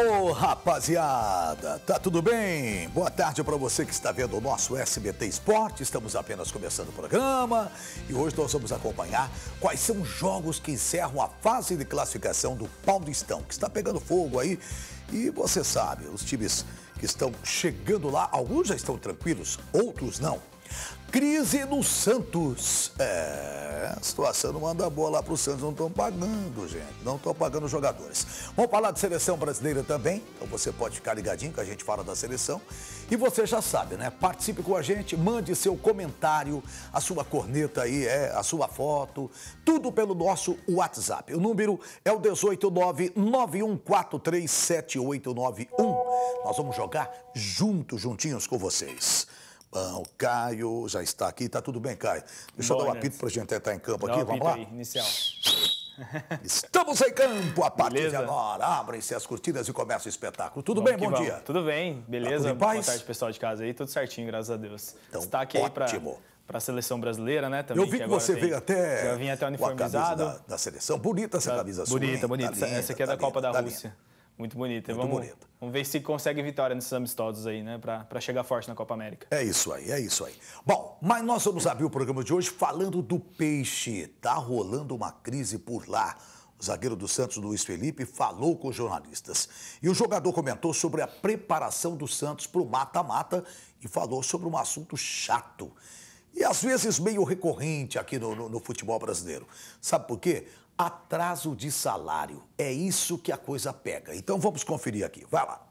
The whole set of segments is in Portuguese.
Alô, rapaziada! Tá tudo bem? Boa tarde para você que está vendo o nosso SBT Esporte. Estamos apenas começando o programa e hoje nós vamos acompanhar quais são os jogos que encerram a fase de classificação do Paulistão, que está pegando fogo aí. E você sabe, os times que estão chegando lá, alguns já estão tranquilos, outros não. Crise no Santos. É, a situação não manda boa lá para o Santos, não estão pagando, gente. Não estão pagando os jogadores. Vamos falar de seleção brasileira também, então você pode ficar ligadinho que a gente fala da seleção. E você já sabe, né? Participe com a gente, mande seu comentário, a sua corneta aí, é, a sua foto, tudo pelo nosso WhatsApp. O número é o 18991437891. Nós vamos jogar junto, juntinhos com vocês. Bom, o Caio já está aqui. Tá tudo bem, Caio? Deixa Boa, eu dar um apito para a gente entrar em campo aqui. Um Vamos lá? Aí, inicial. Estamos em campo a partir beleza. de agora. Abrem-se as cortinas e começa o espetáculo. Tudo vamos bem? Bom vamos. dia. Tudo bem, tá beleza? Tá Boa tarde, pessoal de casa aí. Tudo certinho, graças a Deus. Então, Destaque ótimo. aí para. a seleção brasileira, né? Também, Eu vi que, que você veio até. Já vim até uniformizado. Da, da, seleção. Bonita essa tá camisa bonita, sua. Bonita, bonita. Tá essa aqui é tá da linda, Copa da tá Rússia. Linda. Muito bonita. Muito vamos, bonita. Vamos ver se consegue vitória nesses amistosos aí, né? Para chegar forte na Copa América. É isso aí, é isso aí. Bom, mas nós vamos abrir o programa de hoje falando do peixe. Tá rolando uma crise por lá. O zagueiro do Santos, Luiz Felipe, falou com os jornalistas. E o jogador comentou sobre a preparação do Santos para o mata-mata e falou sobre um assunto chato. E às vezes meio recorrente aqui no, no, no futebol brasileiro. Sabe por quê? atraso de salário. É isso que a coisa pega. Então vamos conferir aqui. Vai lá.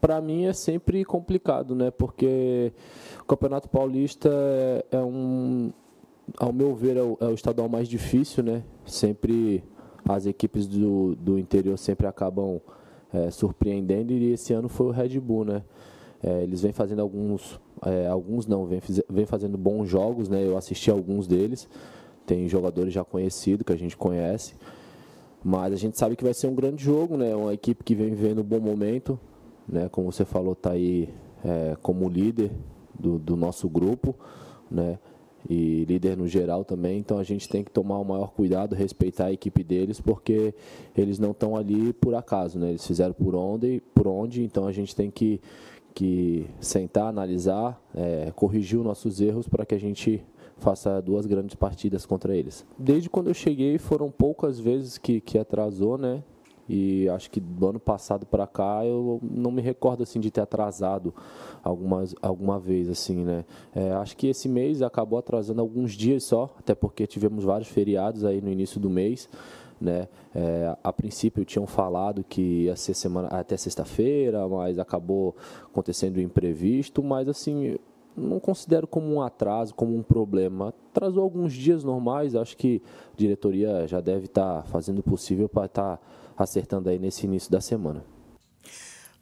Para mim é sempre complicado, né? Porque o Campeonato Paulista é, é um, ao meu ver, é o, é o estadual mais difícil, né? Sempre as equipes do, do interior sempre acabam é, surpreendendo e esse ano foi o Red Bull, né? É, eles vêm fazendo alguns, é, alguns não, vêm, vêm fazendo bons jogos, né? Eu assisti alguns deles tem jogadores já conhecidos que a gente conhece. Mas a gente sabe que vai ser um grande jogo, né? Uma equipe que vem vivendo um bom momento, né? Como você falou, tá aí é, como líder do, do nosso grupo, né? e líder no geral também. Então a gente tem que tomar o maior cuidado, respeitar a equipe deles, porque eles não estão ali por acaso, né? Eles fizeram por onde, por onde. Então a gente tem que, que sentar, analisar, é, corrigir os nossos erros para que a gente faça duas grandes partidas contra eles. Desde quando eu cheguei, foram poucas vezes que, que atrasou, né? E acho que do ano passado para cá eu não me recordo assim de ter atrasado algumas, alguma vez assim, né? É, acho que esse mês acabou atrasando alguns dias só, até porque tivemos vários feriados aí no início do mês. Né? É, a princípio tinham falado que ia ser semana até sexta-feira, mas acabou acontecendo o imprevisto, mas assim não considero como um atraso, como um problema. Atrasou alguns dias normais, acho que a diretoria já deve estar tá fazendo o possível para estar tá acertando aí nesse início da semana.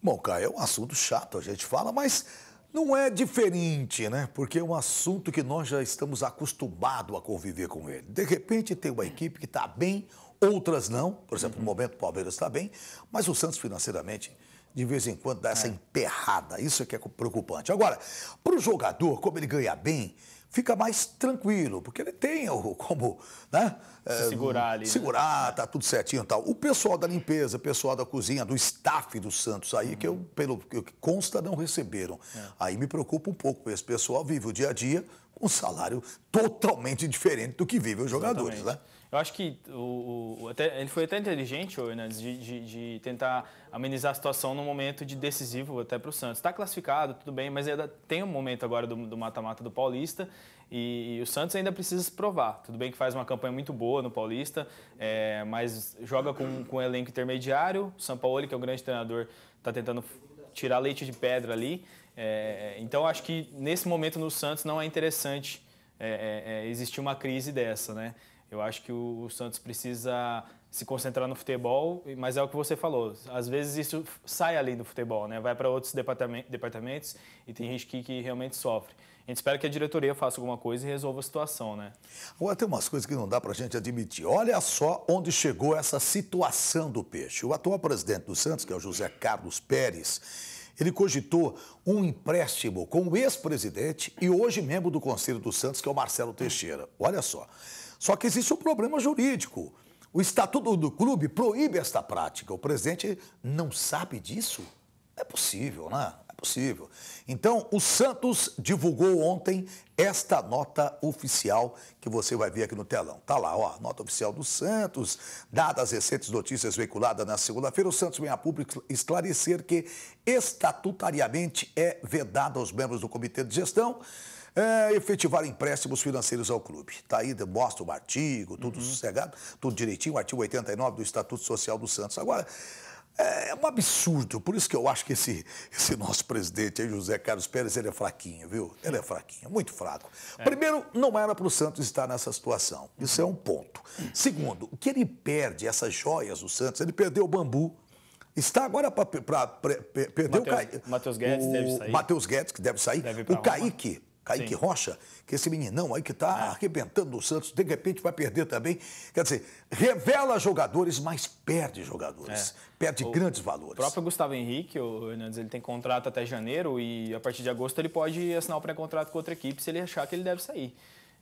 Bom, Caio, é um assunto chato, a gente fala, mas não é diferente, né? Porque é um assunto que nós já estamos acostumados a conviver com ele. De repente tem uma equipe que está bem, outras não. Por exemplo, no uhum. momento o Palmeiras está bem, mas o Santos financeiramente de vez em quando dá essa é. emperrada. Isso é que é preocupante. Agora, para o jogador, como ele ganha bem, fica mais tranquilo, porque ele tem o, como né, Se é, segurar ali. Né? Segurar, né? tá tudo certinho e tal. O pessoal da limpeza, o pessoal da cozinha, do staff do Santos aí, uhum. que eu, uhum. pelo que consta, não receberam. É. Aí me preocupa um pouco, esse pessoal vive o dia a dia com um salário totalmente diferente do que vivem os jogadores, Exatamente. né? Eu acho que o, o até, ele foi até inteligente, o Hernandes, de, de, de, tentar amenizar a situação num momento de decisivo até para o Santos. Está classificado, tudo bem, mas ainda tem um momento agora do mata-mata do, do Paulista e, o Santos ainda precisa se provar. Tudo bem que faz uma campanha muito boa no Paulista, é, mas joga com, com um elenco intermediário. O São Paulo, que é o grande treinador, está tentando tirar leite de pedra ali. É, então, acho que nesse momento no Santos não é interessante é, é, é existir uma crise dessa, né? Eu acho que o Santos precisa se concentrar no futebol, mas é o que você falou. Às vezes isso sai ali do futebol, né? Vai para outros departamentos e tem gente que, que, realmente sofre. A gente espera que a diretoria faça alguma coisa e resolva a situação, né? Agora tem umas coisas que não dá para a gente admitir. Olha só onde chegou essa situação do peixe. O atual presidente do Santos, que é o José Carlos Pérez, ele cogitou um empréstimo com o ex-presidente e hoje membro do Conselho do Santos, que é o Marcelo Teixeira. Olha só. Só que existe um problema jurídico. O estatuto do clube proíbe esta prática. O presidente não sabe disso? é possível, né? Não é possível. Então, o Santos divulgou ontem esta nota oficial que você vai ver aqui no telão. Tá lá, ó, nota oficial do Santos, dadas as recentes notícias veiculadas na segunda-feira, o Santos vem a público esclarecer que estatutariamente é vedado aos membros do comitê de gestão é, efetivar empréstimos financeiros ao clube. Está aí, mostra o artigo, tudo uhum. sossegado, tudo direitinho, o artigo 89 do Estatuto Social do Santos. Agora, é, é um absurdo, por isso que eu acho que esse, esse nosso presidente, aí, José Carlos Pérez, ele é fraquinho, viu? Ele é fraquinho, muito fraco. É. Primeiro, não era para o Santos estar nessa situação, isso é um ponto. Segundo, o que ele perde essas joias do Santos, ele perdeu o bambu, está agora para perder Mateus, o Caíque. Matheus Guedes deve sair. Matheus Guedes, que deve sair. Deve o Roma. Kaique Sim. Rocha, que esse meninão aí que está é. arrebentando o Santos, de repente vai perder também. Quer dizer, revela jogadores, mas perde jogadores. É. Perde o grandes valores. O próprio Gustavo Henrique, o Hernandes, ele tem contrato até janeiro e a partir de agosto ele pode assinar o pré-contrato com outra equipe se ele achar que ele deve sair.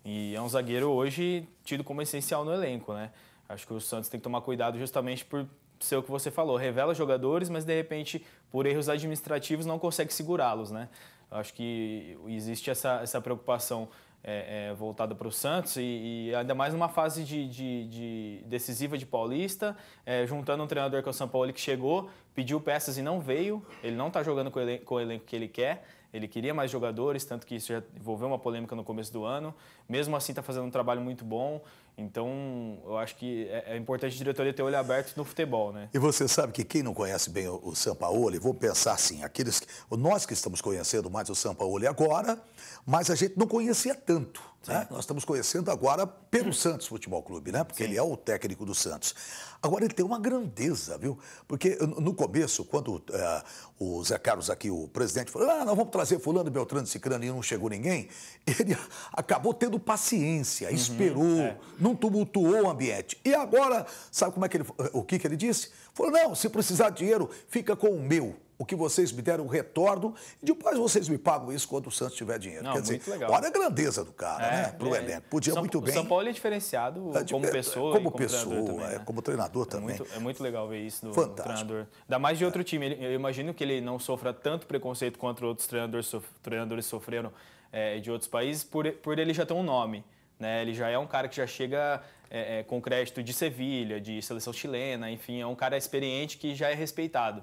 E é um zagueiro hoje tido como essencial no elenco, né? Acho que o Santos tem que tomar cuidado justamente por ser o que você falou, revela jogadores, mas de repente, por erros administrativos, não consegue segurá-los, né? Acho que existe essa, essa preocupação é, é, voltada para o Santos e, e, ainda mais numa fase de, de, de decisiva de Paulista, é, juntando um treinador que é o São Paulo que chegou, pediu peças e não veio, ele não está jogando com o, elenco, com o elenco que ele quer, ele queria mais jogadores, tanto que isso já envolveu uma polêmica no começo do ano, mesmo assim está fazendo um trabalho muito bom, então, eu acho que é, é importante a diretoria ter olho aberto no futebol, né? E você sabe que quem não conhece bem o, Sampaoli, vou pensar assim, aqueles nós que estamos conhecendo mais o Sampaoli agora, mas a gente não conhecia tanto. Né? Nós estamos conhecendo agora pelo hum. Santos Futebol Clube, né? Porque Sim. ele é o técnico do Santos. Agora ele tem uma grandeza, viu? Porque no começo, quando é, o Zé Carlos aqui, o presidente, falou: ah, nós vamos trazer fulano, Beltrano, Cicrano e não chegou ninguém, ele acabou tendo paciência, uhum, esperou, é. não tumultuou o ambiente. E agora, sabe como é que ele eh, o que, que ele disse? Falou: não, se precisar de dinheiro, fica com o meu o que vocês me deram, retorno, e depois vocês me pagam isso quando o Santos tiver dinheiro. Não, Quer dizer, legal. olha a grandeza do cara, é, né? pro é, elenco. Podia São, muito bem. São Paulo é diferenciado é, como pessoa. Como pessoa, também, é, né? como treinador é também. Muito, é muito legal ver isso do, do treinador. Ainda mais de outro time. Eu imagino que ele não sofra tanto preconceito quanto outros treinadores, sof treinadores sofreram é, de outros países, por, por ele já ter um nome. Né? Ele já é um cara que já chega é, é, com crédito de Sevilha, de seleção chilena, enfim, é um cara experiente que já é respeitado.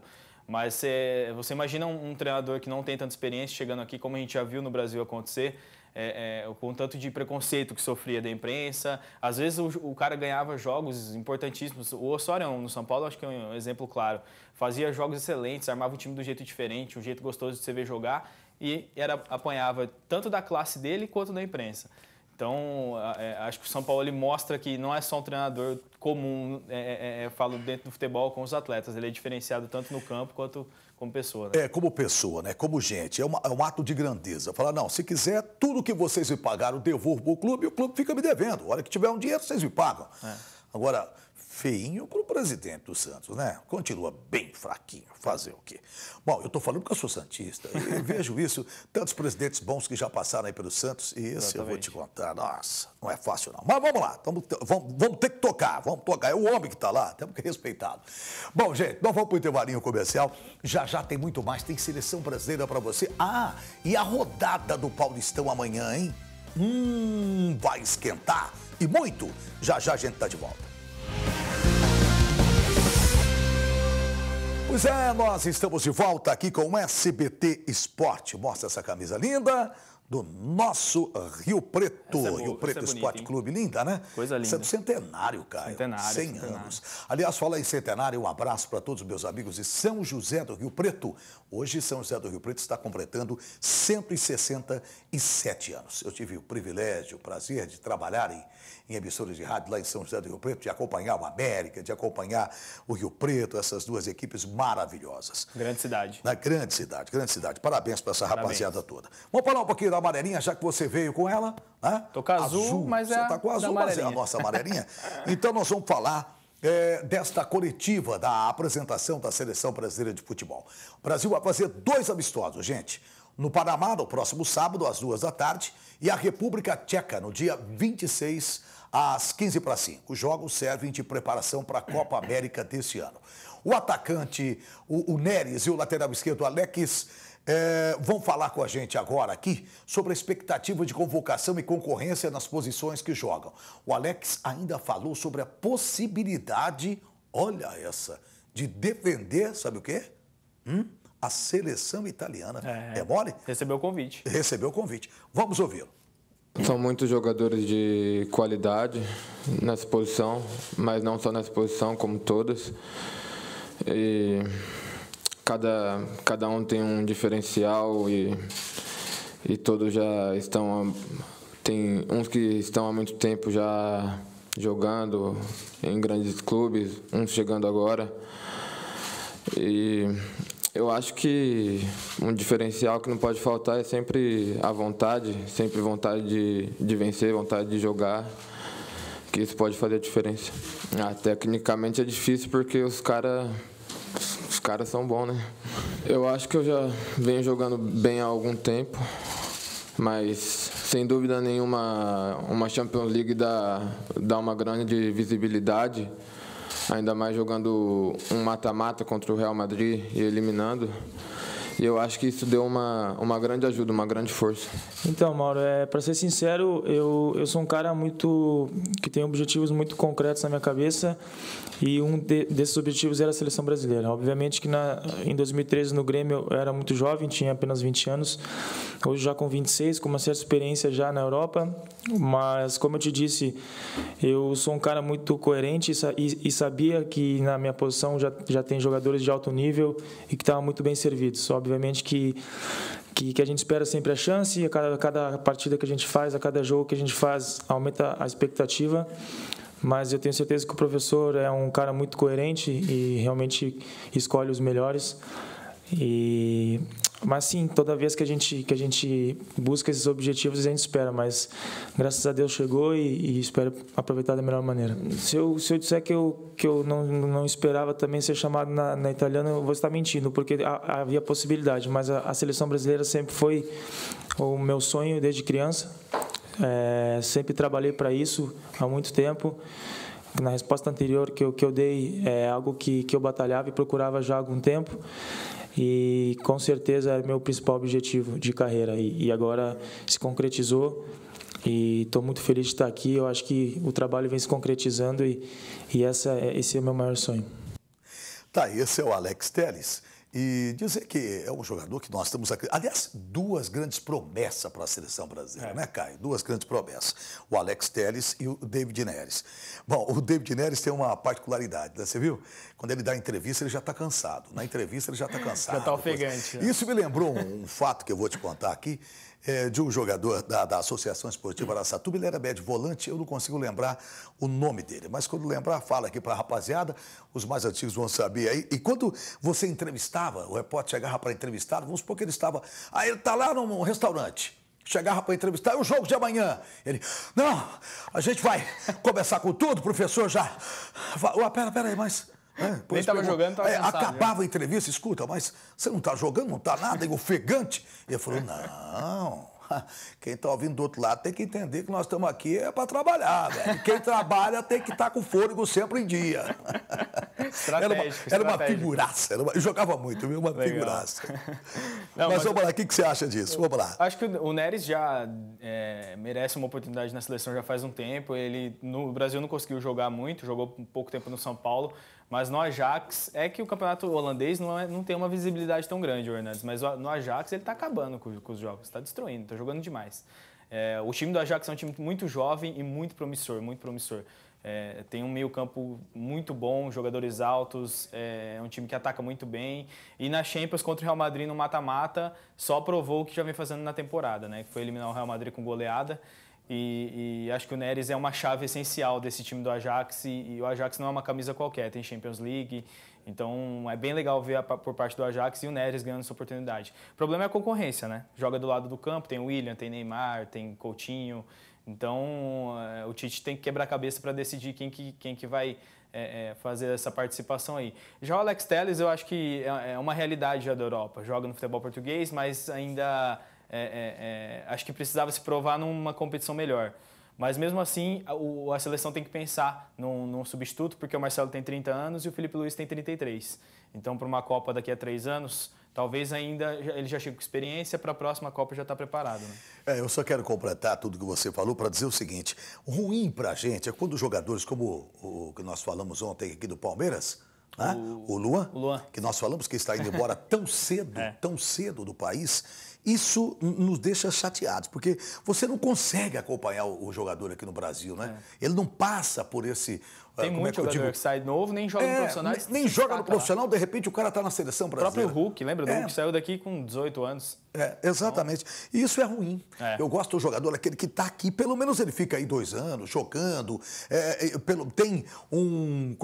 Mas você, você imagina um, um, treinador que não tem tanta experiência chegando aqui, como a gente já viu no Brasil acontecer, é, é, com tanto de preconceito que sofria da imprensa. Às vezes o, o cara ganhava jogos importantíssimos. O Osório, é no São Paulo, acho que é um exemplo claro. Fazia jogos excelentes, armava o time do jeito diferente, um jeito gostoso de você ver jogar e era, apanhava tanto da classe dele quanto da imprensa. Então, é, acho que o São Paulo ele mostra que não é só um treinador comum, é, é, é falo dentro do futebol com os atletas, ele é diferenciado tanto no campo quanto como pessoa. Né? É, como pessoa, né? como gente, é, uma, é um ato de grandeza. Falar, não, se quiser, tudo que vocês me pagaram, devolvo para o clube e o clube fica me devendo. A hora que tiver um dinheiro, vocês me pagam. Agora, feinho para o presidente do Santos, né? Continua bem fraquinho. Fazer o quê? Bom, eu estou falando porque eu sou Santista. vejo isso, tantos presidentes bons que já passaram aí pelo Santos. E esse Exatamente. eu vou te contar. Nossa, não é fácil não. Mas vamos lá, tamo, vamos, vamos, ter que tocar. Vamos tocar. É o homem que está lá, temos que respeitá-lo. Bom, gente, nós vamos para o intervalinho comercial. Já já tem muito mais. Tem seleção brasileira para você. Ah, e a rodada do Paulistão amanhã, hein? Hum, vai esquentar. E muito. Já já a gente está de volta. Pois é, nós estamos de volta aqui com o SBT Esporte. Mostra essa camisa linda do nosso Rio Preto. É boa, Rio Preto é Esporte Clube, linda, né? Coisa linda. Isso é do centenário, cara. Centenário. 100 centenário. anos. Aliás, fala em centenário, um abraço para todos os meus amigos de São José do Rio Preto. Hoje, São José do Rio Preto está completando 167 anos. Eu tive o privilégio, o prazer de trabalhar em, em emissoras de rádio lá em São José do Rio Preto, de acompanhar o América, de acompanhar o Rio Preto, essas duas equipes maravilhosas. Grande cidade. Na grande cidade, grande cidade. Parabéns para essa Parabéns. rapaziada toda. Vamos falar um pouquinho da amarelinha, já que você veio com ela, né? Tô com azul, azul. mas é Você tá com azul, mas é a nossa amarelinha. então nós vamos falar é, desta coletiva da apresentação da Seleção Brasileira de Futebol. O Brasil vai fazer dois amistosos, gente. No Panamá, no próximo sábado, às duas da tarde, e a República Tcheca, no dia 26, às 15 para 5. Os jogos servem de preparação para a Copa América deste ano. O atacante, o, o Neres e o lateral esquerdo, Alex é, vão falar com a gente agora aqui sobre a expectativa de convocação e concorrência nas posições que jogam. O Alex ainda falou sobre a possibilidade, olha essa, de defender, sabe o quê? Hum? A seleção italiana. É, é mole? Recebeu o convite. Recebeu o convite. Vamos ouvi-lo. São muitos jogadores de qualidade nessa posição, mas não só nessa posição, como todas. E cada, cada um tem um diferencial e, e todos já estão. Tem uns que estão há muito tempo já jogando em grandes clubes, uns chegando agora. E eu acho que um diferencial que não pode faltar é sempre a vontade, sempre vontade de, de vencer, vontade de jogar, que isso pode fazer a diferença. Ah, tecnicamente é difícil porque os caras os caras são bons, né? Eu acho que eu já venho jogando bem há algum tempo, mas sem dúvida nenhuma, uma Champions League dá, dá uma grande visibilidade, ainda mais jogando um mata-mata contra o Real Madrid e eliminando. E eu acho que isso deu uma, uma grande ajuda, uma grande força. Então, Mauro, é, para ser sincero, eu, eu sou um cara muito que tem objetivos muito concretos na minha cabeça e um de, desses objetivos era a seleção brasileira. Obviamente que na, em 2013 no Grêmio eu era muito jovem, tinha apenas 20 anos, Hoje já com 26, com uma certa experiência já na Europa, mas como eu te disse, eu sou um cara muito coerente e, sabia que na minha posição já, já tem jogadores de alto nível e que estavam muito bem servidos. Obviamente que que, que, a gente espera sempre a chance, a cada, a cada partida que a gente faz, a cada jogo que a gente faz, aumenta a expectativa. Mas eu tenho certeza que o professor é um cara muito coerente e realmente escolhe os melhores. E mas sim, toda vez que a gente que a gente busca esses objetivos, a gente espera, mas graças a Deus chegou e, e espero aproveitar da melhor maneira. Se eu se eu disser que eu que eu não, não esperava também ser chamado na, na italiana, eu vou estar mentindo, porque a, havia possibilidade, mas a, a seleção brasileira sempre foi o meu sonho desde criança. É, sempre trabalhei para isso há muito tempo na resposta anterior que eu, que eu dei, é algo que, que eu batalhava e procurava já há algum tempo e com certeza era é meu principal objetivo de carreira e, e agora se concretizou e estou muito feliz de estar aqui. Eu acho que o trabalho vem se concretizando e, e essa, é, esse é o meu maior sonho. Tá, esse é o Alex Teles. E dizer que é um jogador que nós estamos aqui. Aliás, duas grandes promessas para a seleção brasileira, é. né, Caio? Duas grandes promessas. O Alex Teles e o David Neres. Bom, o David Neres tem uma particularidade, né? Você viu? Quando ele dá entrevista, ele já está cansado. Na entrevista, ele já está tá cansado. já está ofegante. Né? Isso me lembrou um, um, fato que eu vou te contar aqui, é, de um jogador da, da Associação Esportiva Araçatuba. Ele era médio volante, eu não consigo lembrar o nome dele. Mas quando lembrar, fala aqui para a rapaziada, os mais antigos vão saber aí. E, e quando você entrevistava, o repórter chegava para entrevistar, vamos supor que ele estava... Aí ah, ele está lá num restaurante chegava para entrevistar, é o jogo de amanhã. Ele, não, a gente vai começar com tudo, professor, já. Ué, ah, pera, pera aí, mas é, Nem estava jogando, estava é, Acabava né? a entrevista, escuta, mas você não está jogando, não está nada, e ofegante. E ele falou, não, quem está ouvindo do outro lado tem que entender que nós estamos aqui é para trabalhar. Quem trabalha tem que estar tá com fôlego sempre em dia. Era uma, era uma figuraça. Era uma, eu jogava muito, viu? Uma Legal. figuraça. Não, mas, mas, vamos lá, o que, que, você acha disso? Vamos lá. Acho que o Neres já é, merece uma oportunidade na seleção já faz um tempo. Ele no Brasil não conseguiu jogar muito, jogou um pouco tempo no São Paulo. Mas no Ajax, é que o campeonato holandês não, é, não tem uma visibilidade tão grande, o Hernandes, mas no Ajax ele está acabando com, com, os jogos, está destruindo, está jogando demais. É, o time do Ajax é um time muito jovem e muito promissor, muito promissor. É, tem um meio campo muito bom, jogadores altos, é, é, um time que ataca muito bem. E na Champions contra o Real Madrid no mata-mata, só provou o que já vem fazendo na temporada, né? Que foi eliminar o Real Madrid com goleada. E, e, acho que o Neres é uma chave essencial desse time do Ajax e, e, o Ajax não é uma camisa qualquer, tem Champions League, então é bem legal ver a, por parte do Ajax e o Neres ganhando essa oportunidade. O problema é a concorrência, né? Joga do lado do campo, tem William, tem Neymar, tem Coutinho, então eh, o Tite tem que quebrar a cabeça para decidir quem que, quem que vai é, é, fazer essa participação aí. Já o Alex Telles eu acho que é, é uma realidade já da Europa, joga no futebol português, mas ainda é, é, é, acho que precisava se provar numa competição melhor. Mas mesmo assim, a, a seleção tem que pensar num, num, substituto, porque o Marcelo tem 30 anos e o Felipe Luiz tem 33. Então, para uma Copa daqui a três anos, talvez ainda ele já chegue com experiência, para a próxima Copa já está preparado. Né? É, eu só quero completar tudo que você falou para dizer o seguinte: o ruim para a gente é quando jogadores como o, o que nós falamos ontem aqui do Palmeiras, né? o, o Luan, o, Luan, que nós falamos que está indo embora tão cedo, é. tão cedo do país, isso nos deixa chateados, porque você não consegue acompanhar o, jogador aqui no Brasil, né? É. Ele não passa por esse. Ah, tem é muito é que jogador digo? que sai novo, nem joga é, no profissional. Nem, nem joga no profissional, lá. de repente o cara está na seleção brasileira. O próprio Hulk, lembra do é. Hulk? Saiu daqui com 18 anos. É, exatamente. Então- e isso é ruim. É. Eu gosto do jogador, aquele que está aqui, pelo menos ele fica aí dois anos, jogando, é, pelo, tem um,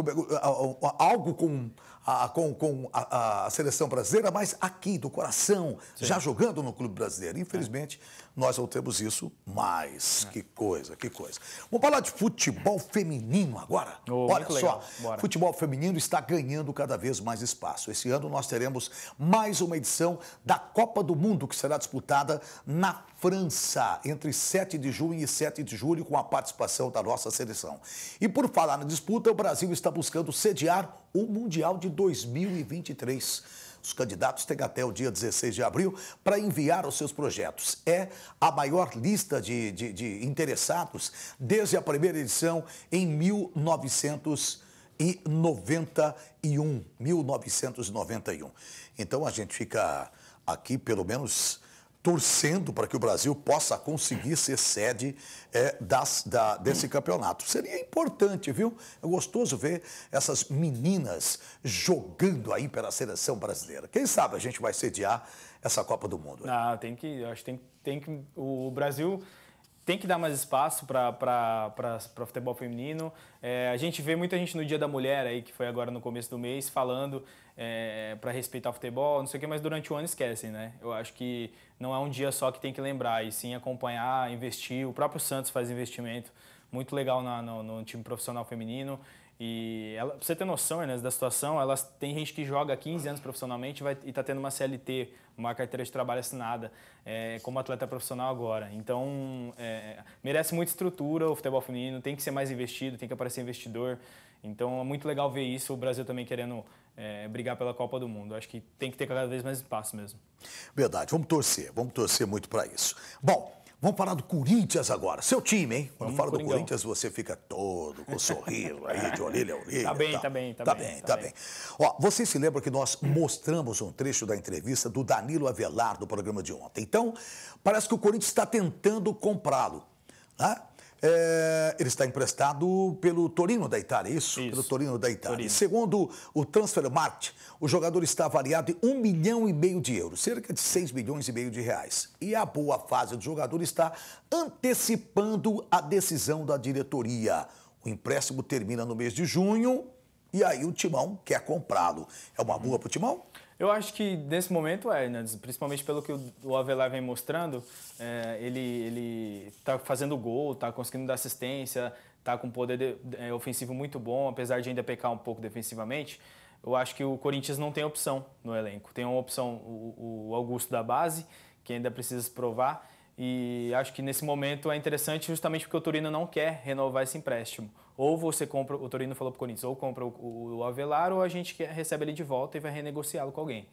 algo com a, com, com a, a, seleção brasileira, mas aqui, do coração, Sim. já jogando no Clube Brasileiro. Infelizmente, nós não temos isso mais. É. Que coisa, que coisa. Vamos falar de futebol feminino agora. Oh, Olha só, futebol feminino está ganhando cada vez mais espaço. Esse ano nós teremos mais uma edição da Copa do Mundo, que será disputada na França, entre 7 de junho e 7 de julho, com a participação da nossa seleção. E por falar na disputa, o Brasil está buscando sediar o Mundial de 2023. Os candidatos têm até o dia 16 de abril para enviar os seus projetos. É a maior lista de, de, de interessados desde a primeira edição em 1991. 1991. Então a gente fica aqui, pelo menos torcendo para que o Brasil possa conseguir ser sede é, das, da, desse campeonato. Seria importante, viu? É gostoso ver essas meninas jogando aí pela seleção brasileira. Quem sabe a gente vai sediar essa Copa do Mundo. não Ah, tem que, acho que tem, tem que o Brasil tem que dar mais espaço para o futebol feminino. É, a gente vê muita gente no Dia da Mulher, aí, que foi agora no começo do mês, falando é, para respeitar o futebol, não sei o que, mas durante o ano esquecem, né? Eu acho que não é um dia só que tem que lembrar, e sim acompanhar, investir. O próprio Santos faz investimento muito legal na, no, no time profissional feminino. E ela, pra você ter noção, da situação, elas tem gente que joga 15 anos profissionalmente vai, e está tendo uma CLT, uma carteira de trabalho assinada, é, como atleta profissional agora. Então, é, merece muita estrutura o futebol feminino, tem que ser mais investido, tem que aparecer investidor. Então, é muito legal ver isso, o Brasil também querendo é, brigar pela Copa do Mundo. Acho que tem que ter cada vez mais espaço mesmo. Verdade, vamos torcer, vamos torcer muito para isso. Bom, Vamos falar do Corinthians agora. Seu time, hein? Quando Vamos falo do Corinthians, você fica todo com sorriso aí, de orelha a orelha. Tá bem, tá, tá bem, tá, tá bem, bem. Tá, tá bem, Ó, você se lembra que nós mostramos um trecho da entrevista do Danilo Avelar do programa de ontem. Então, parece que o Corinthians está tentando comprá-lo. Né? É, ele está emprestado pelo Torino da Itália, isso? É isso. Pelo Torino da Itália. Torino. Segundo o Transfermarkt, o jogador está avaliado em 1 milhão e meio de euros, cerca de 6 milhões e meio de reais. E a boa fase do jogador está antecipando a decisão da diretoria. O empréstimo termina no mês de junho e aí o Timão quer comprá-lo. É uma boa para o Timão? Eu acho que nesse momento é, né? principalmente pelo que o Avelar vem mostrando, é, ele ele está fazendo gol, está conseguindo dar assistência, está com poder de, é, ofensivo muito bom, apesar de ainda pecar um pouco defensivamente. Eu acho que o Corinthians não tem opção no elenco. Tem uma opção o, o Augusto da base, que ainda precisa se provar. E acho que nesse momento é interessante justamente porque o Turino não quer renovar esse empréstimo ou você compra, o Torino falou para o Corinthians, ou compra o, o Avelar ou a gente recebe ele de volta e vai renegociá-lo com alguém.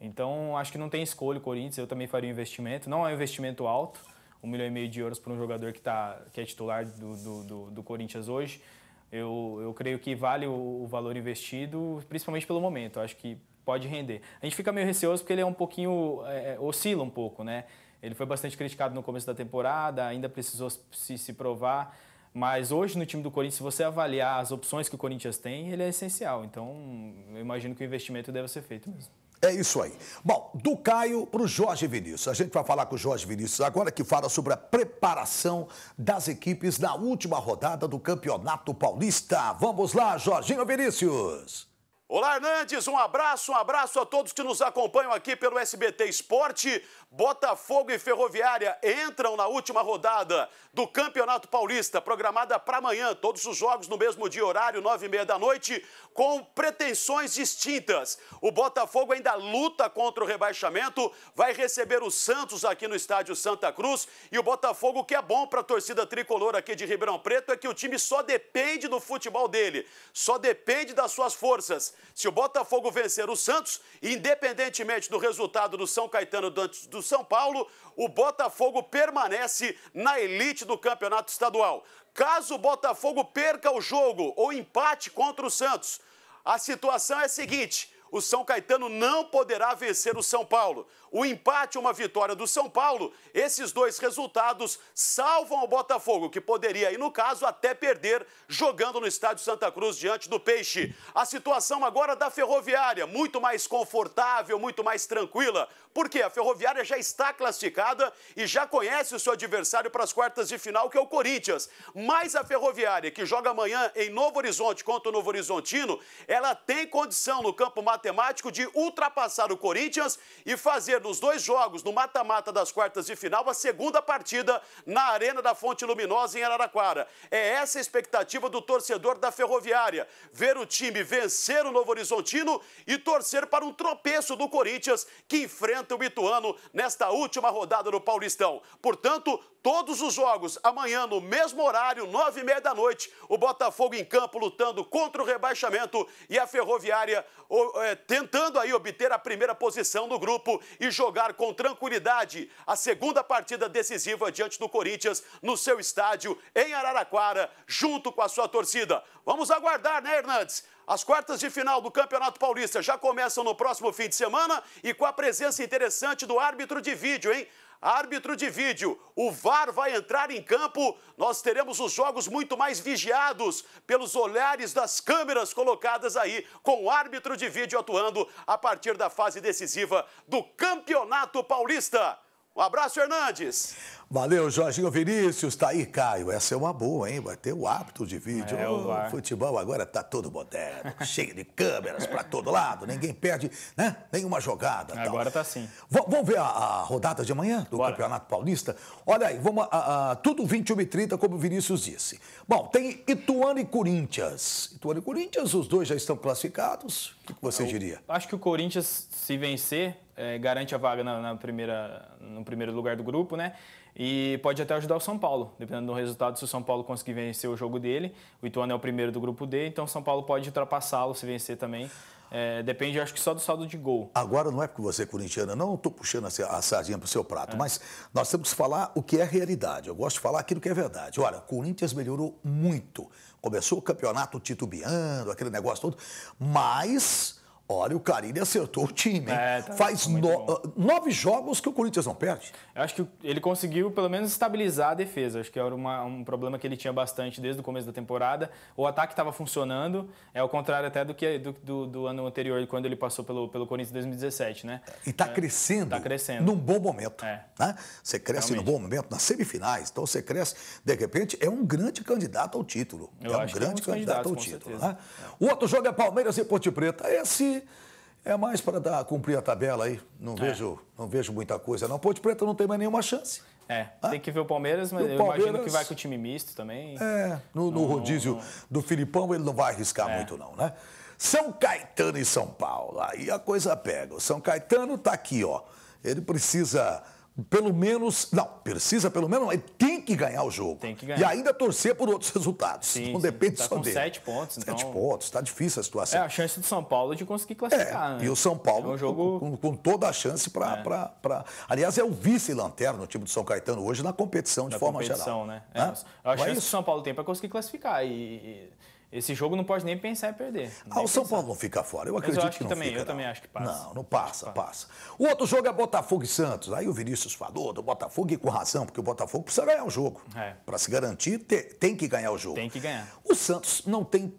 Então, acho que não tem escolha o Corinthians, eu também faria um investimento. Não é um investimento alto, um milhão e meio de euros para um jogador que, tá, que é titular do, do, do, do Corinthians hoje. Eu, eu creio que vale o, o valor investido, principalmente pelo momento. Acho que pode render. A gente fica meio receoso porque ele é um pouquinho. É, é, oscila um pouco, né? Ele foi bastante criticado no começo da temporada, ainda precisou se, se provar. Mas hoje no time do Corinthians, se você avaliar as opções que o Corinthians tem, ele é essencial. Então, eu imagino que o investimento deve ser feito mesmo. É isso aí. Bom, do Caio para o Jorge Vinícius. A gente vai falar com o Jorge Vinícius agora, que fala sobre a preparação das equipes na última rodada do Campeonato Paulista. Vamos lá, Jorginho Vinícius. Olá, Hernandes, um abraço, um abraço a todos que nos acompanham aqui pelo SBT Esporte. Botafogo e Ferroviária entram na última rodada do Campeonato Paulista, programada para amanhã. Todos os jogos no mesmo dia, horário, nove e meia da noite, com pretensões distintas. O Botafogo ainda luta contra o rebaixamento, vai receber o Santos aqui no estádio Santa Cruz. E o Botafogo, o que é bom para a torcida tricolor aqui de Ribeirão Preto, é que o time só depende do futebol dele, só depende das suas forças. Se o Botafogo vencer o Santos, independentemente do resultado do São Caetano do São Paulo, o Botafogo permanece na elite do campeonato estadual. Caso o Botafogo perca o jogo ou empate contra o Santos, a situação é a seguinte: o São Caetano não poderá vencer o São Paulo. O empate e uma vitória do São Paulo, esses dois resultados salvam o Botafogo, que poderia, e no caso, até perder jogando no estádio Santa Cruz diante do Peixe. A situação agora da Ferroviária, muito mais confortável, muito mais tranquila porque a Ferroviária já está classificada e já conhece o seu adversário para as quartas de final, que é o Corinthians. Mas a Ferroviária, que joga amanhã em Novo Horizonte contra o Novo Horizontino, ela tem condição no campo matemático de ultrapassar o Corinthians e fazer nos dois jogos, no mata-mata das quartas de final, a segunda partida na Arena da Fonte Luminosa em Araraquara. É essa a expectativa do torcedor da Ferroviária, ver o time vencer o Novo Horizontino e torcer para um tropeço do Corinthians, que enfrenta enfrenta o Ituano nesta última rodada do Paulistão. Portanto, todos os jogos. Amanhã, no mesmo horário, nove e meia da noite, o Botafogo em campo lutando contra o rebaixamento e a Ferroviária o, é, tentando aí obter a primeira posição no grupo e jogar com tranquilidade a segunda partida decisiva diante do Corinthians no seu estádio em Araraquara, junto com a sua torcida. Vamos aguardar, né, Hernandes? As quartas de final do Campeonato Paulista já começam no próximo fim de semana e com a presença interessante do árbitro de vídeo, hein? árbitro de vídeo, o VAR vai entrar em campo. Nós teremos os jogos muito mais vigiados pelos olhares das câmeras colocadas aí, com o árbitro de vídeo atuando a partir da fase decisiva do Campeonato Paulista. Um abraço, Fernandes. Valeu, Jorginho Vinícius. Tá aí, Caio. Essa é uma boa, hein? Vai ter o hábito de vídeo. É, o futebol agora tá todo moderno, cheio de câmeras para todo lado. Ninguém perde, né? Nenhuma jogada. Agora tal. tá sim. V vamos ver a, a, rodada de amanhã do Bora. Campeonato Paulista? Olha aí, vamos a, a, tudo 21 e 30, como o Vinícius disse. Bom, tem Ituano e Corinthians. Ituano e Corinthians, os dois já estão classificados. O que você Eu, diria? Acho que o Corinthians, se vencer, é, garante a vaga na, na, primeira, no primeiro lugar do grupo, né? E pode até ajudar o São Paulo, dependendo do resultado. Se o São Paulo conseguir vencer o jogo dele, o Ituano é o primeiro do grupo D, então o São Paulo pode ultrapassá-lo se vencer também. É, depende, acho que só do saldo de gol. Agora não é porque você é corintiana, não estou puxando a sardinha para o seu prato, é. mas nós temos que falar o que é realidade. Eu gosto de falar aquilo que é verdade. Olha, o Corinthians melhorou muito. Começou o campeonato titubeando, aquele negócio todo, mas Olha, o Carille acertou o time. É, tá, tá Faz no, ah, nove jogos que o Corinthians não perde. Eu acho que ele conseguiu, pelo menos, estabilizar a defesa. Acho que era uma, um problema que ele tinha bastante desde o começo da temporada. O ataque estava funcionando, é o contrário até do que do, do, do, ano anterior, quando ele passou pelo, pelo Corinthians em 2017, né? E está é, crescendo. Está crescendo. Num bom momento. É. Né? Você cresce Realmente. num bom momento, nas semifinais. Então você cresce, de repente, é um grande candidato ao título. Eu é um é grande candidato ao título. Né? O outro jogo é Palmeiras e Ponte Preta. Esse é mais para dar, cumprir a tabela aí. Não, é. vejo, não vejo muita coisa, não. Ponte Preta não tem mais nenhuma chance. É, ah? tem que ver o Palmeiras, mas o eu Palmeiras... imagino que vai com o time misto também. É, no, no, no rodízio no... do Filipão ele não vai arriscar é. muito, não, né? São Caetano e São Paulo, aí a coisa pega. O São Caetano tá aqui, ó. Ele precisa pelo menos. Não, precisa pelo menos, mas tem que ganhar o jogo. Tem que ganhar. E ainda torcer por outros resultados. Sim, não sim, depende tá só com dele. sete pontos, então... Sete pontos, está difícil a situação. É a chance do São Paulo de conseguir classificar. É, né? E o São Paulo é um jogo... com, com, toda a chance para. É. Pra, pra... Aliás, é o vice-lanterna o time do São Caetano hoje na competição, de da forma competição, geral. Né? É, né? A chance é que o São Paulo tem para conseguir classificar. E, e esse jogo não pode nem pensar em perder. Ah, o São Paulo não fica fora. Eu acredito eu que, que, não também, fica. Eu não. também acho que passa. Não, não passa, passa, passa. O outro jogo é Botafogo e Santos. Aí o Vinícius falou do Botafogo e com razão, porque o Botafogo precisa ganhar o jogo. É. Para se garantir, ter, tem que ganhar o jogo. Tem que ganhar. O Santos não tem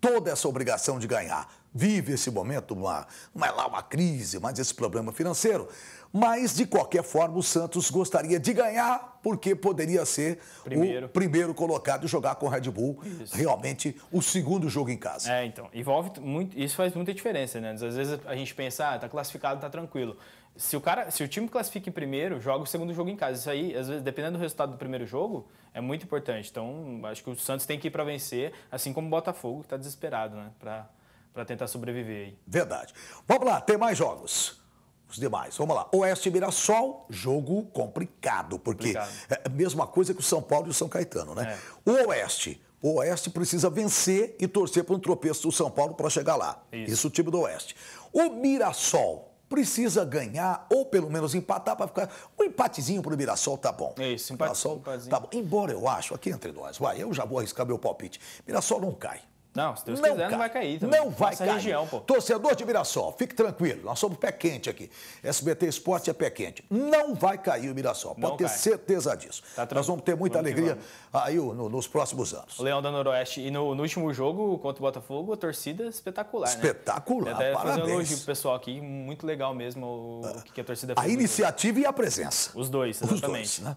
toda essa obrigação de ganhar. Vive esse momento, uma, não é lá uma crise, mas esse problema financeiro. Mas, de qualquer forma, o Santos gostaria de ganhar, porque poderia ser primeiro. o primeiro colocado e jogar com o Red Bull isso. realmente o segundo jogo em casa. É, então. Envolve muito. Isso faz muita diferença, né? Às vezes a gente pensa, ah, tá classificado, tá tranquilo. Se o, cara, se o time classifica em primeiro, joga o segundo jogo em casa. Isso aí, às vezes, dependendo do resultado do primeiro jogo, é muito importante. Então, acho que o Santos tem que ir para vencer, assim como o Botafogo, que está desesperado, né? Para tentar sobreviver aí. Verdade. Vamos lá, tem mais jogos os demais. Vamos lá. Oeste e Mirassol, jogo complicado, porque complicado. é a mesma coisa que o São Paulo e o São Caetano, né? É. O Oeste. O Oeste precisa vencer e torcer para um tropeço do São Paulo para chegar lá. Isso. Isso, o time do Oeste. O Mirassol precisa ganhar ou pelo menos empatar para ficar. Um empatezinho para o Mirassol tá bom. É isso, empate, Mirassol, tá empatezinho. Tá bom. Embora eu acho, aqui entre nós, vai, eu já vou arriscar meu palpite. Mirassol não cai. Não, se Deus não quiser, cai. não vai cair. Também. Não vai Nossa cair. Região, pô. Torcedor de Mirassol, fique tranquilo. Nós somos pé quente aqui. SBT Esporte é pé quente. Não vai cair o Mirassol. Pode não ter cai. certeza disso. Tá nós vamos ter muita vamos alegria aí no, nos próximos anos. O Leão da Noroeste. E no, no, último jogo contra o Botafogo, a torcida espetacular. Né? Espetacular. Né? até parabéns. fazer um elogio pro pessoal aqui. Muito legal mesmo o, o ah, que a torcida fez. A iniciativa e a presença. Os dois, exatamente. Os dois, né?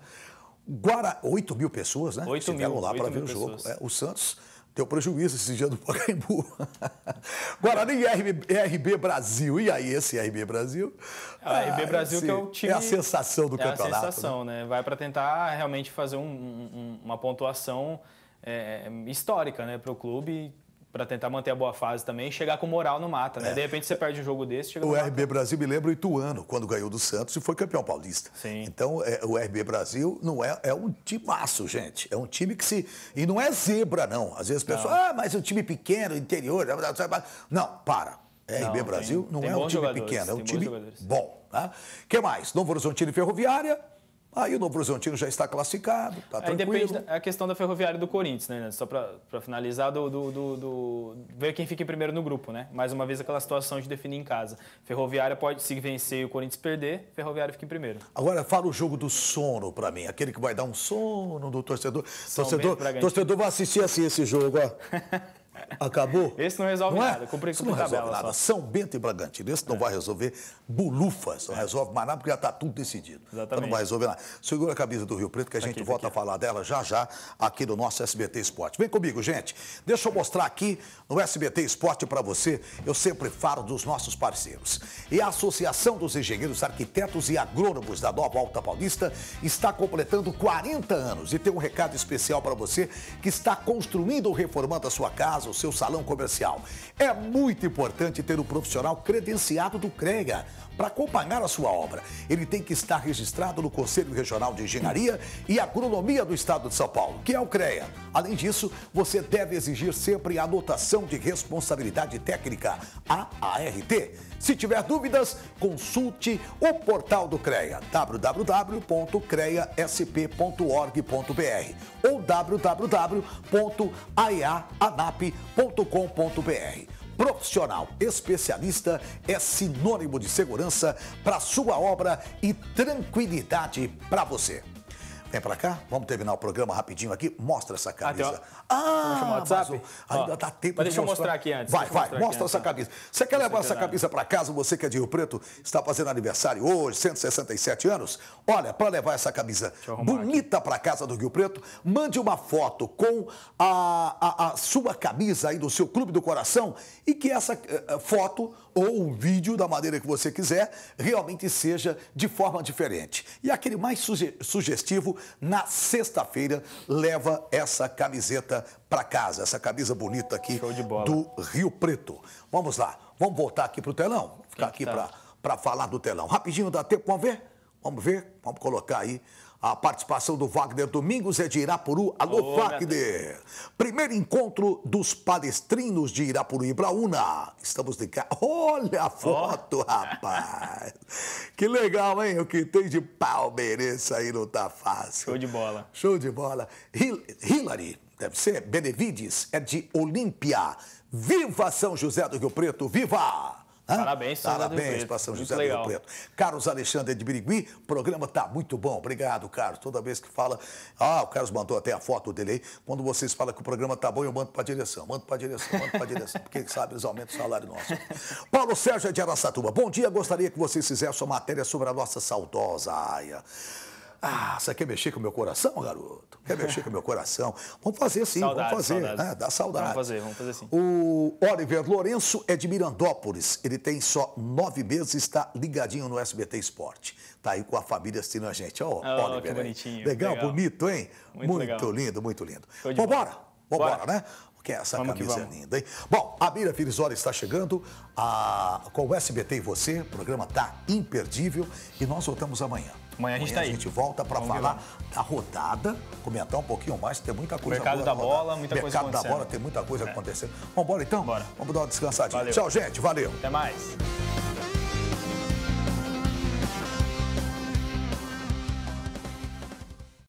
Guara... 8 mil pessoas, né? 8 mil, lá para ver o jogo. É, o Santos Deu prejuízo esse dia do Pacaembu. Guarani e RB, RB, Brasil. E aí, esse RB Brasil? A é, RB ah, Brasil esse, que é o time... É a sensação do é campeonato. É né? a sensação, né? né? Vai para tentar realmente fazer um, um, uma pontuação é, histórica né, para o clube para tentar manter a boa fase também, chegar com moral no mata, né? É. De repente você perde um jogo desse, chega O RB mata. Brasil me lembra o Ituano, quando ganhou do Santos e foi campeão paulista. Sim. Então, é, o RB Brasil não é, é um timaço, gente. É um time que se... E não é zebra, não. Às vezes o pessoal, ah, mas é um time pequeno, interior... Não, para. RB não, Brasil tem, não tem é um time pequeno, é um time bom. O tá? né? que mais? Novo Horizontino e Ferroviária Aí o Novo Horizontino já está classificado, está tranquilo. Aí depende da questão da ferroviária do Corinthians, né? né? Só para finalizar, do, do, do, do, ver quem fica em primeiro no grupo, né? Mais uma vez aquela situação de definir em casa. Ferroviária pode, se vencer e o Corinthians perder, Ferroviária fica em primeiro. Agora fala o jogo do sono para mim, aquele que vai dar um sono do torcedor. São torcedor, torcedor vai assistir assim esse jogo, ó. Acabou. Esse não resolve não é? nada. É? Cumpri, cumpri não resolve nada. Só. São Bento e Bragantino. Esse não é. vai resolver bulufas. Não é. resolve mais nada porque já está tudo decidido. Exatamente. Então não vai resolver nada. Segura a camisa do Rio Preto que a gente aqui, volta aqui. a falar dela já já aqui no nosso SBT Esporte. Vem comigo, gente. Deixa eu mostrar aqui no SBT Esporte para você. Eu sempre falo dos nossos parceiros. E a Associação dos Engenheiros, Arquitetos e Agrônomos da Nova Alta Paulista está completando 40 anos e tem um recado especial para você que está construindo ou reformando a sua casa casa, o seu salão comercial. É muito importante ter um profissional credenciado do CREA para acompanhar a sua obra. Ele tem que estar registrado no Conselho Regional de Engenharia e Agronomia do Estado de São Paulo, que é o CREA. Além disso, você deve exigir sempre a anotação de responsabilidade técnica, a ART se tiver dúvidas, consulte o portal do CREA, www.creasp.org.br ou www.aiaanap.com.br. Profissional especialista é sinônimo de segurança para sua obra e tranquilidade para você. Vem para cá, vamos terminar o programa rapidinho aqui. Mostra essa ah, camisa. Ah, ah WhatsApp? Mas, ó, ainda dá tempo de deixa de deixa eu mostrar aqui antes. Vai, vai, mostra essa antes. camisa. Você quer levar essa é camisa para casa? Você que é de Rio Preto, está fazendo aniversário hoje, 167 anos. Olha, para levar essa camisa bonita para casa do Rio Preto, mande uma foto com a, a, a sua camisa aí do seu clube do coração e que essa uh, foto ou um vídeo da maneira que você quiser, realmente seja de forma diferente. E aquele mais suge sugestivo, na sexta-feira, leva essa camiseta para casa, essa camisa bonita aqui do Rio Preto. Vamos lá, vamos voltar aqui para o telão, ficar então aqui tá. para falar do telão. Rapidinho, dá tempo, vamos ver? Vamos ver, vamos colocar aí a participação do Wagner Domingos é de Irapuru. Alô, oh, Wagner! Primeiro encontro dos palestrinos de Irapuru e Braúna. Estamos de cá. Olha a foto, oh. rapaz! que legal, hein? O que tem de palmeirense aí não tá fácil. Show de bola. Show de bola. Hillary, deve ser, Benevides, é de Olímpia. Viva São José do Rio Preto, viva! Parabéns, Parabéns para São José do Rio Preto. Carlos Alexandre de Birigui, programa tá muito bom. Obrigado, Carlos. Toda vez que fala. Ah, o Carlos mandou até a foto dele aí. Quando vocês falam que o programa tá bom, eu mando para a direção. Mando para a direção, mando para a direção. Porque, sabe, eles aumentam o salário nosso. Paulo Sérgio é de Aracatuba. bom dia. Gostaria que vocês fizessem uma matéria sobre a nossa saudosa aia. Ah, você quer mexer com o meu coração, garoto? Quer mexer com o meu coração? Vamos fazer sim, saudade, vamos fazer. Saudade. Né? Dá saudade. Vamos fazer, vamos fazer sim. O Oliver Lourenço é de Mirandópolis. Ele tem só nove meses e está ligadinho no SBT Esporte. Está aí com a família assistindo a gente. Ó, oh, Oliver. Que bonitinho. Legal, legal, bonito, hein? Muito, muito legal. lindo, muito lindo. Vambora, vambora, né? que essa vamos camisa que é linda, hein? Bom, a Mira Firisoli está chegando a... com o SBT e você. O programa tá imperdível e nós voltamos amanhã. Amanhã a gente está aí. a gente volta para falar da rodada, comentar um pouquinho mais, tem muita coisa Mercado da bola, muita Mercado coisa acontecendo. Mercado da bola, tem muita coisa é. acontecendo. Vamos embora então? Bora. Vamos dar uma descansadinha. Valeu. Tchau, gente. Valeu. Até mais.